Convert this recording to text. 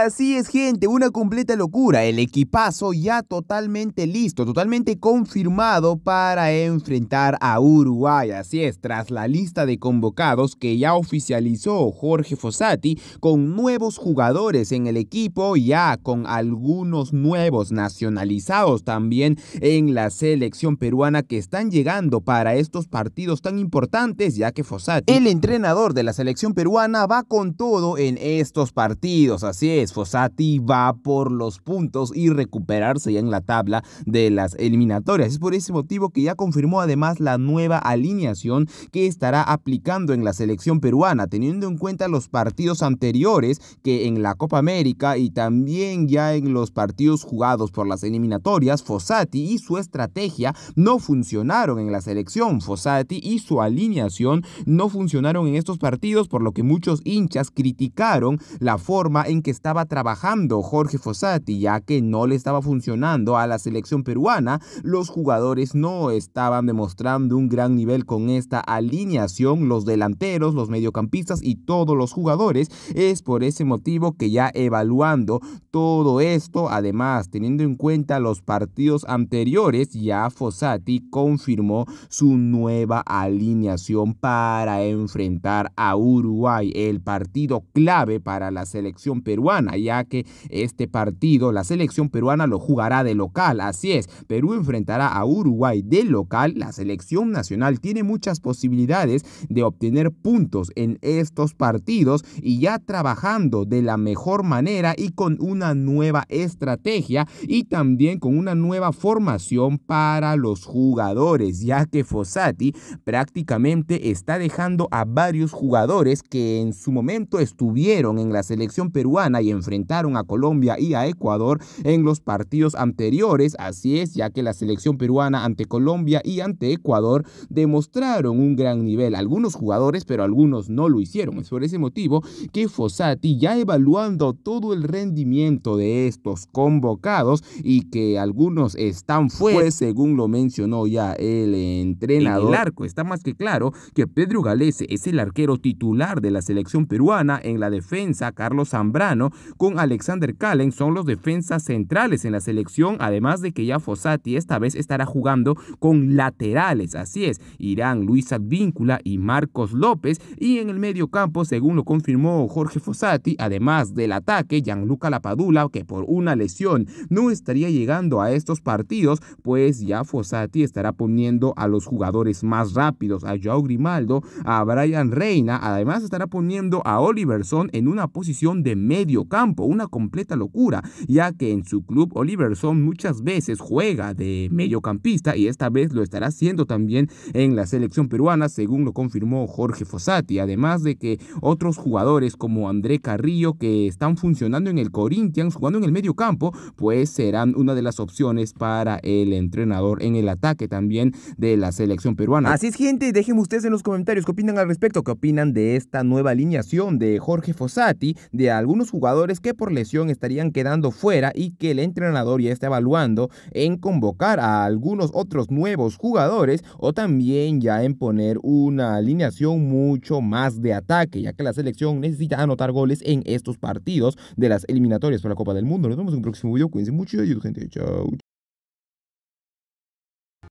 así es, gente, una completa locura. El equipazo ya totalmente listo, totalmente confirmado para enfrentar a Uruguay. Así es, tras la lista de convocados que ya oficializó Jorge Fossati con nuevos jugadores en el equipo, ya con algunos nuevos nacionalizados también en la selección peruana que están llegando para estos partidos tan importantes, ya que Fossati, el entrenador de la selección peruana, va con todo en estos partidos. Así es. Fosati va por los puntos y recuperarse ya en la tabla de las eliminatorias. Es por ese motivo que ya confirmó además la nueva alineación que estará aplicando en la selección peruana, teniendo en cuenta los partidos anteriores que en la Copa América y también ya en los partidos jugados por las eliminatorias, Fossati y su estrategia no funcionaron en la selección. Fossati y su alineación no funcionaron en estos partidos, por lo que muchos hinchas criticaron la forma en que estaba trabajando Jorge Fossati, ya que no le estaba funcionando a la selección peruana, los jugadores no estaban demostrando un gran nivel con esta alineación, los delanteros, los mediocampistas y todos los jugadores. Es por ese motivo que ya evaluando todo esto, además teniendo en cuenta los partidos anteriores, ya Fossati confirmó su nueva alineación para enfrentar a Uruguay, el partido clave para la selección peruana ya que este partido la selección peruana lo jugará de local, así es, Perú enfrentará a Uruguay de local, la selección nacional tiene muchas posibilidades de obtener puntos en estos partidos y ya trabajando de la mejor manera y con una nueva estrategia y también con una nueva formación para los jugadores, ya que Fossati prácticamente está dejando a varios jugadores que en su momento estuvieron en la selección peruana enfrentaron a Colombia y a Ecuador en los partidos anteriores, así es, ya que la selección peruana ante Colombia y ante Ecuador demostraron un gran nivel, algunos jugadores, pero algunos no lo hicieron. Es por ese motivo que Fossati, ya evaluando todo el rendimiento de estos convocados y que algunos están fuera, pues según lo mencionó ya el entrenador. arco está más que claro que Pedro Galese es el arquero titular de la selección peruana, en la defensa Carlos Zambrano con Alexander Kallen son los defensas centrales en la selección, además de que ya Fossati esta vez estará jugando con laterales, así es, irán Luis Advíncula y Marcos López, y en el medio campo, según lo confirmó Jorge Fossati, además del ataque, Gianluca Lapadula, que por una lesión no estaría llegando a estos partidos, pues ya Fossati estará poniendo a los jugadores más rápidos, a Joao Grimaldo, a Brian Reina, además estará poniendo a Oliverson en una posición de medio campo, una completa locura, ya que en su club Oliverson muchas veces juega de mediocampista y esta vez lo estará haciendo también en la selección peruana, según lo confirmó Jorge Fossati, además de que otros jugadores como André Carrillo que están funcionando en el Corinthians, jugando en el mediocampo, pues serán una de las opciones para el entrenador en el ataque también de la selección peruana. Así es, gente, déjenme ustedes en los comentarios qué opinan al respecto, qué opinan de esta nueva alineación de Jorge Fossati, de algunos jugadores que por lesión estarían quedando fuera y que el entrenador ya está evaluando en convocar a algunos otros nuevos jugadores o también ya en poner una alineación mucho más de ataque, ya que la selección necesita anotar goles en estos partidos de las eliminatorias para la Copa del Mundo. Nos vemos en un próximo video. Cuídense mucho y gente. Chao.